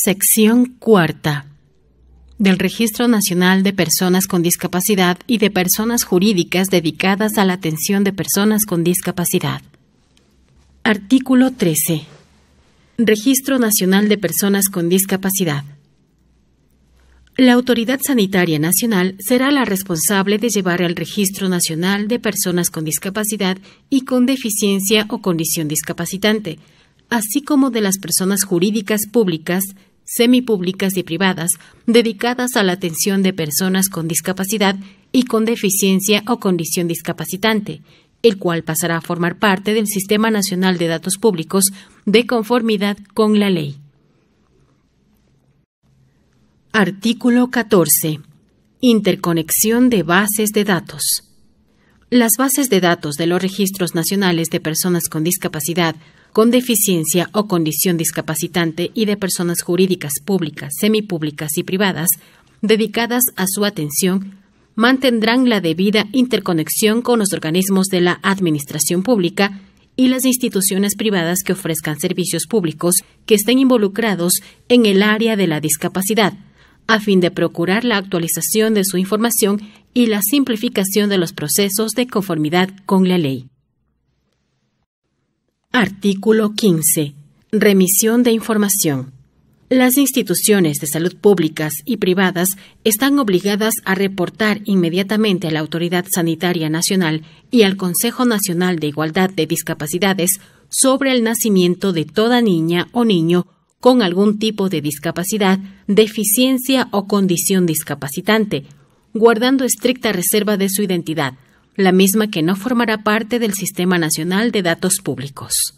Sección cuarta del Registro Nacional de Personas con Discapacidad y de Personas Jurídicas dedicadas a la atención de personas con discapacidad. Artículo 13. Registro Nacional de Personas con Discapacidad. La Autoridad Sanitaria Nacional será la responsable de llevar al Registro Nacional de Personas con Discapacidad y con deficiencia o condición discapacitante, así como de las personas jurídicas públicas semipúblicas y privadas, dedicadas a la atención de personas con discapacidad y con deficiencia o condición discapacitante, el cual pasará a formar parte del Sistema Nacional de Datos Públicos de conformidad con la ley. Artículo 14. Interconexión de bases de datos. Las bases de datos de los registros nacionales de personas con discapacidad con deficiencia o condición discapacitante y de personas jurídicas públicas, semipúblicas y privadas dedicadas a su atención mantendrán la debida interconexión con los organismos de la Administración Pública y las instituciones privadas que ofrezcan servicios públicos que estén involucrados en el área de la discapacidad, a fin de procurar la actualización de su información y la simplificación de los procesos de conformidad con la ley. Artículo 15. Remisión de información. Las instituciones de salud públicas y privadas están obligadas a reportar inmediatamente a la Autoridad Sanitaria Nacional y al Consejo Nacional de Igualdad de Discapacidades sobre el nacimiento de toda niña o niño con algún tipo de discapacidad, deficiencia o condición discapacitante, guardando estricta reserva de su identidad, la misma que no formará parte del Sistema Nacional de Datos Públicos.